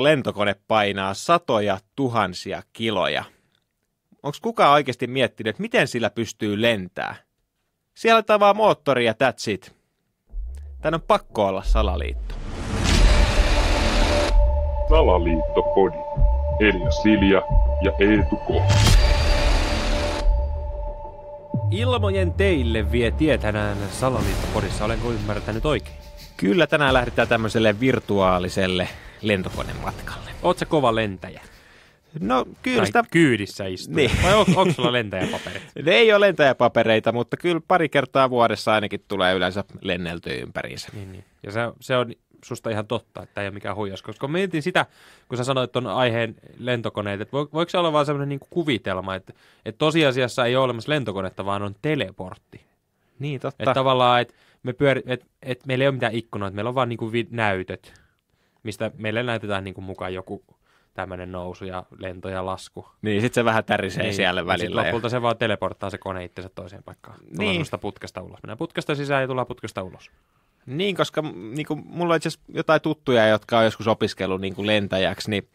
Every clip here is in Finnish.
lentokone painaa satoja tuhansia kiloja. Onko kukaan oikeasti miettinyt, että miten sillä pystyy lentää? Siellä tavaa moottori ja that's it. Tän on pakko olla salaliitto. Salaliittopodi. Elia Silja ja Eetu K. Ilmojen teille vie tietänään salaliittopodissa, olenko ymmärtänyt oikein? Kyllä tänään lähdetään tämmöiselle virtuaaliselle lentokoneen matkalle. Oletko kova lentäjä? No kyllä sitä... kyydissä istuu. Niin. Vai on, onko sulla lentäjäpaperit? ne ei ole lentäjäpapereita, mutta kyllä pari kertaa vuodessa ainakin tulee yleensä lenneltyä ympäriinsä. Niin, niin. Ja se, se on susta ihan totta, että ei ole mikään huijaus. Koska mietin sitä, kun sä sanoit tuon aiheen lentokoneet, että voiko se olla vaan sellainen niin kuvitelma, että, että tosiasiassa ei ole olemassa lentokonetta, vaan on teleportti. Niin, totta. Että tavallaan, että me pyöri, et, et meillä ei ole mitään ikkunoita, meillä on vaan niinku vi- näytöt, mistä meille näytetään niinku mukaan joku tämmöinen nousu ja lento ja lasku. Niin, sitten se vähän tärisee niin, siellä välillä. Sitten lopulta ja... se vaan teleporttaa se kone itsensä toiseen paikkaan. Tullaan niin. putkesta ulos. Mennään putkesta sisään ja tullaan putkesta ulos. Niin, koska niin kuin, mulla on itse asiassa jotain tuttuja, jotka on joskus opiskellut niin kuin lentäjäksi, niin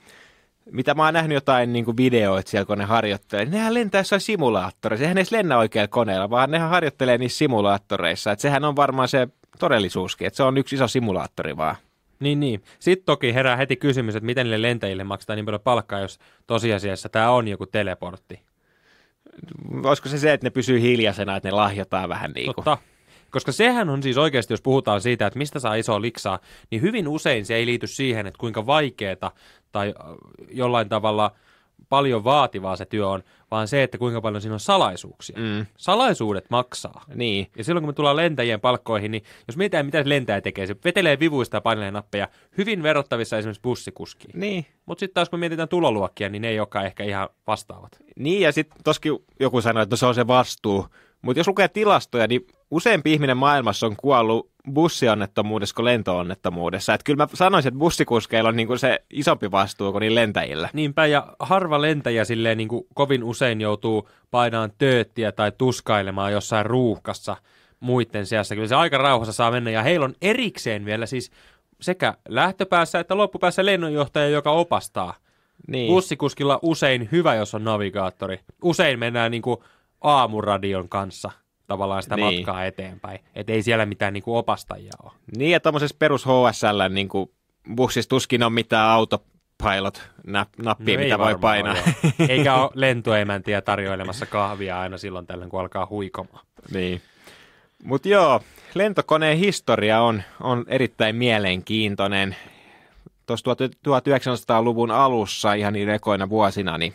mitä mä oon nähnyt jotain niin kuin videoita siellä, kun ne harjoittelee, niin nehän lentää jossain simulaattoreissa. Eihän ne edes lennä oikealla koneella, vaan nehän harjoittelee niissä simulaattoreissa. Et sehän on varmaan se todellisuuskin, että se on yksi iso simulaattori vaan. Niin, niin. Sitten toki herää heti kysymys, että miten niille lentäjille maksetaan niin paljon palkkaa, jos tosiasiassa tämä on joku teleportti. Olisiko se se, että ne pysyy hiljaisena, että ne lahjotaan vähän niin kuin. Totta. Koska sehän on siis oikeasti, jos puhutaan siitä, että mistä saa isoa liksaa, niin hyvin usein se ei liity siihen, että kuinka vaikeeta tai äh, jollain tavalla paljon vaativaa se työ on, vaan se, että kuinka paljon siinä on salaisuuksia. Mm. Salaisuudet maksaa. Niin. Ja silloin kun me tullaan lentäjien palkkoihin, niin jos mietitään, mitä lentäjä tekee, se vetelee vivuista ja painelee nappeja, hyvin verrattavissa esimerkiksi bussikuskiin. Niin. Mutta sitten taas kun mietitään tuloluokkia, niin ne ei olekaan ehkä ihan vastaavat. Niin, ja sitten toskin joku sanoi, että no se on se vastuu. Mutta jos lukee tilastoja, niin useampi ihminen maailmassa on kuollut bussionnettomuudessa kuin lentoonnettomuudessa. Että kyllä mä sanoisin, että bussikuskeilla on niin kuin se isompi vastuu kuin niin lentäjillä. Niinpä, ja harva lentäjä silleen niin kuin kovin usein joutuu painaan tööttiä tai tuskailemaan jossain ruuhkassa muiden sijassa. Kyllä se aika rauhassa saa mennä, ja heillä on erikseen vielä siis sekä lähtöpäässä että loppupäässä lennonjohtaja, joka opastaa. Niin. Bussikuskilla usein hyvä, jos on navigaattori. Usein mennään niin kuin aamuradion kanssa – tavallaan sitä niin. matkaa eteenpäin. Että ei siellä mitään niin kuin opastajia ole. Niin, ja tuommoisessa perus HSL, niin kuin bussissa tuskin on mitään auto, pilot nappia, no mitä voi painaa. Ole. Eikä ole lentoemäntiä tarjoilemassa kahvia aina silloin tällöin, kun alkaa huikomaan. Niin. Mutta joo, lentokoneen historia on, on erittäin mielenkiintoinen. Tuossa 1900-luvun alussa, ihan niin rekoina vuosina, niin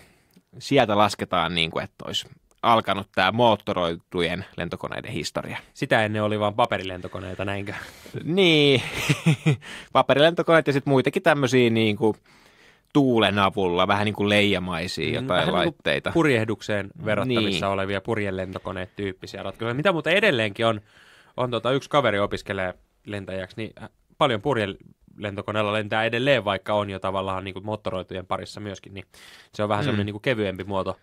sieltä lasketaan, niin kuin, että olisi alkanut tämä moottoroitujen lentokoneiden historia. Sitä ennen oli vain paperilentokoneita, näinkö? Niin, paperilentokoneet ja sitten muitakin tämmöisiä niin kuin tuulen avulla, vähän niin kuin leijamaisia mm, jotain vähän niin laitteita. Niin purjehdukseen verrattavissa niin. olevia purjelentokoneet-tyyppisiä ratkaisuja, mitä muuten edelleenkin on. on tota, yksi kaveri opiskelee lentäjäksi, niin äh, paljon purje, lentokoneella lentää edelleen, vaikka on jo tavallaan niin kuin mottoroitujen parissa myöskin, niin se on vähän mm. semmoinen niin kuin kevyempi muoto.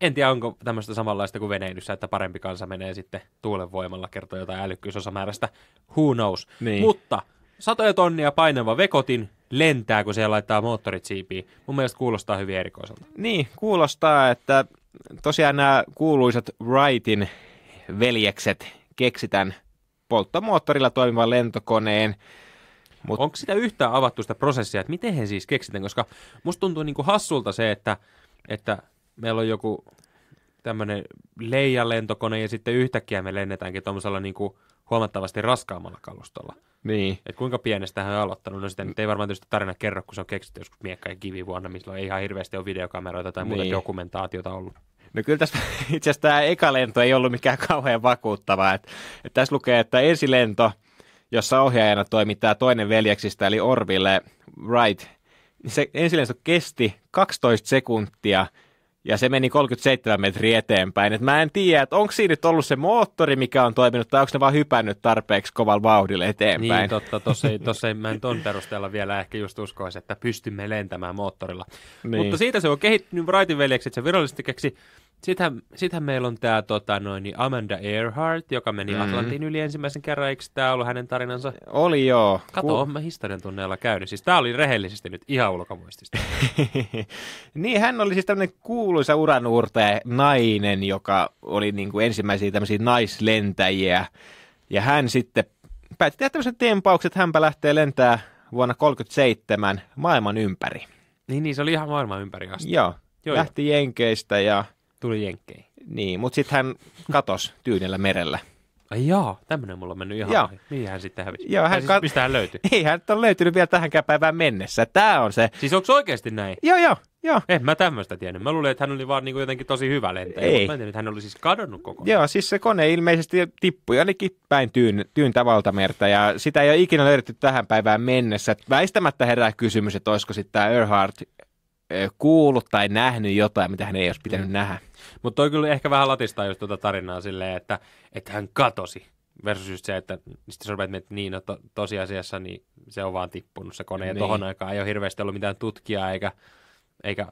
En tiedä, onko tämmöistä samanlaista kuin veneilyssä, että parempi kansa menee sitten tuulen voimalla, kertoo jotain älykkyysosamäärästä, who knows. Niin. Mutta satoja tonnia painava vekotin, lentää, kun siellä laittaa moottorit siipiin. Mun mielestä kuulostaa hyvin erikoiselta. Niin, kuulostaa, että tosiaan nämä kuuluisat Wrightin veljekset keksitän polttomoottorilla toimivan lentokoneen, Mut... Onko sitä yhtään avattu sitä prosessia, että miten he siis keksitään, koska musta tuntuu niin kuin hassulta se, että, että meillä on joku tämmöinen leijalentokone ja sitten yhtäkkiä me lennetäänkin tuommoisella niin huomattavasti raskaammalla kalustolla. Niin. Et kuinka pienestä hän on aloittanut? No sitä nyt ei varmaan tietysti tarina kerro, kun se on keksitty joskus miekka- ja kivi vuonna missä ei ihan hirveästi ole videokameroita tai muuta niin. dokumentaatiota ollut. No kyllä tässä itse asiassa tämä eka lento ei ollut mikään kauhean vakuuttavaa. Et, et tässä lukee, että ensi lento jossa ohjaajana toimi tämä toinen veljeksistä, eli Orville Wright, se ensin se kesti 12 sekuntia – ja se meni 37 metriä eteenpäin. Et mä en tiedä, että onko siinä nyt ollut se moottori, mikä on toiminut, tai onko ne vaan hypännyt tarpeeksi kovalla vauhdilla eteenpäin. Niin, totta, tosi, tosi, mä en mä ton perusteella vielä ehkä just uskoisi, että pystymme lentämään moottorilla. Niin. Mutta siitä se on kehittynyt Wrightin virallisesti keksi. Sittenhän, sittenhän meillä on tämä tota, noin, Amanda Earhart, joka meni mm-hmm. Atlantin yli ensimmäisen kerran. Eikö tämä ollut hänen tarinansa? Oli joo. Kato, Ku... mä historian tunneella käynyt. Siis tämä oli rehellisesti nyt ihan ulkomuistista. niin, hän oli siis tämmöinen ku kuuluisa uranuurtaja nainen, joka oli niin kuin ensimmäisiä tämmöisiä naislentäjiä. Ja hän sitten päätti tehdä tämmöisen tempauksen, että hänpä lähtee lentää vuonna 1937 maailman ympäri. Niin, niin se oli ihan maailman ympäri asti. Joo, joo lähti joo. Jenkeistä ja... Tuli Jenkkeihin. Niin, mutta sitten hän katosi tyynellä merellä. Ai joo, tämmöinen mulla on mennyt ihan joo. ohi. Niin hän sitten hävisi. Joo, hän siis, kat... mistä hän löytyi? Ei hän ole löytynyt vielä tähänkään päivään mennessä. Tämä on se. Siis onko oikeasti näin? Joo, joo. Joo. En mä tämmöistä tiennyt. Mä luulen, että hän oli vaan niin kuin jotenkin tosi hyvä lentäjä, Ei. mutta mä en tiedä, että hän oli siis kadonnut koko ajan. Joo, siis se kone ilmeisesti tippui ainakin päin tyyn, tyyntä valtamerta ja sitä ei ole ikinä löydetty tähän päivään mennessä. Väistämättä herää kysymys, että olisiko sitten tämä Earhart kuullut tai nähnyt jotain, mitä hän ei olisi pitänyt mm. nähdä. Mutta toi kyllä ehkä vähän latistaa just tuota tarinaa silleen, että, että hän katosi versus just se, että sitten sä rupeat että niin no to, tosiasiassa niin se on vaan tippunut se kone ja niin. tohon aikaan ei ole hirveästi ollut mitään tutkijaa eikä eikä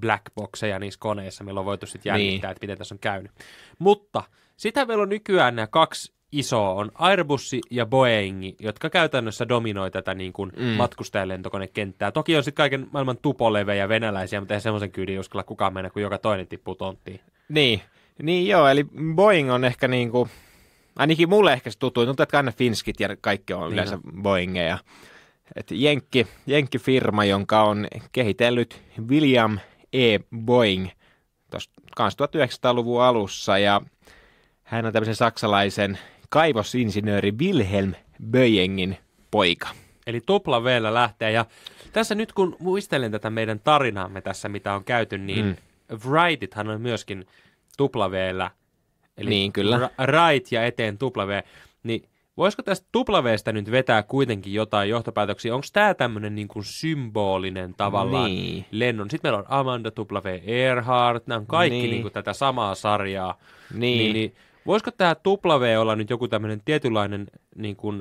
blackboxeja niissä koneissa, milloin on voitu sitten jännittää, niin. että miten tässä on käynyt. Mutta sitä meillä on nykyään nämä kaksi isoa on Airbus ja Boeing, jotka käytännössä dominoi tätä niin kuin mm. matkustajalentokonekenttää. Toki on sitten kaiken maailman tupolevejä venäläisiä, mutta ei semmoisen kyydin uskalla kukaan mennä, kun joka toinen tippuu tonttiin. Niin, niin joo, eli Boeing on ehkä niin kuin, ainakin mulle ehkä se tutuin, mutta aina finskit ja kaikki on niin yleensä on. Boeingeja että Jenkki, firma, jonka on kehitellyt William E. Boeing tuossa 1900-luvun alussa ja hän on tämmöisen saksalaisen kaivosinsinööri Wilhelm Böjengin poika. Eli tupla vielä lähtee ja tässä nyt kun muistelen tätä meidän tarinaamme tässä, mitä on käyty, niin mm. Wrightithan on myöskin tupla Eli niin, kyllä. Ra- right ja eteen tupla V. Niin Voisiko tästä tuplaveestä nyt vetää kuitenkin jotain johtopäätöksiä? Onko tämä tämmöinen niinku symbolinen tavallaan niin. lennon? Sitten meillä on Amanda Tuplave Earhart, nämä on kaikki niin. niinku tätä samaa sarjaa. Niin. Niin, niin voisiko tämä Tuplave olla nyt joku tämmöinen tietynlainen niinku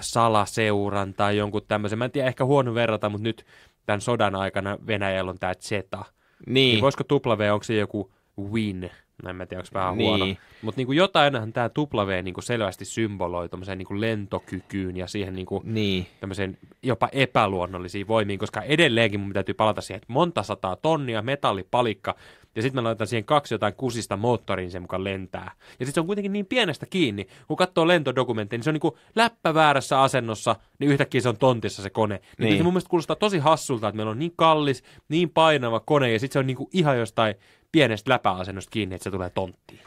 salaseuran tai jonkun tämmöisen? Mä en tiedä, ehkä huono verrata, mutta nyt tämän sodan aikana Venäjällä on tämä Zeta. Niin. niin voisiko Tuplave, onko se joku win? No en mä tiedä, onko vähän niin. huono. Mutta niin jotainhan tämä W niin kuin selvästi symboloi tuommoiseen niin lentokykyyn ja siihen niinku niin kuin niin. jopa epäluonnollisiin voimiin, koska edelleenkin mun täytyy palata siihen, että monta sataa tonnia metallipalikka ja sitten mä laitan siihen kaksi jotain kusista moottoriin sen mukaan lentää. Ja sitten se on kuitenkin niin pienestä kiinni, kun katsoo lentodokumentteja, niin se on kuin niinku läppä väärässä asennossa, niin yhtäkkiä se on tontissa se kone. Niin. niin. Se mun mielestä kuulostaa tosi hassulta, että meillä on niin kallis, niin painava kone, ja sitten se on kuin niinku ihan jostain pienestä läpäasennosta kiinni, että se tulee tonttiin.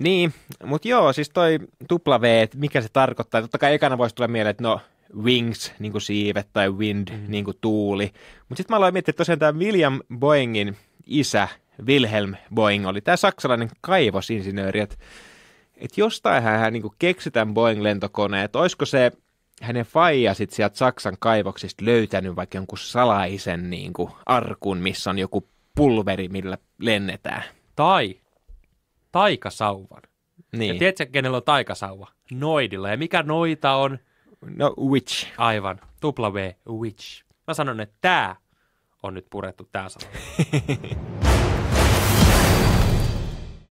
Niin, mutta joo, siis toi tupla V, mikä se tarkoittaa. Totta kai ekana voisi tulla mieleen, että no wings, niin kuin siivet, tai wind, mm. niin kuin tuuli. Mutta sitten mä aloin miettiä, että tosiaan tämä William Boeingin isä, Wilhelm Boeing oli tämä saksalainen kaivosinsinööri, että et jostain hän, hän niinku keksi tämän Boeing-lentokoneen, että olisiko se hänen faija sit sieltä Saksan kaivoksista löytänyt vaikka jonkun salaisen niinku arkun, missä on joku pulveri, millä lennetään. Tai taikasauvan. Niin. Ja tiedätkö, kenellä on taikasauva? Noidilla. Ja mikä noita on? No, witch. Aivan. Tupla V, witch. Mä sanon, että tää on nyt purettu tää sana.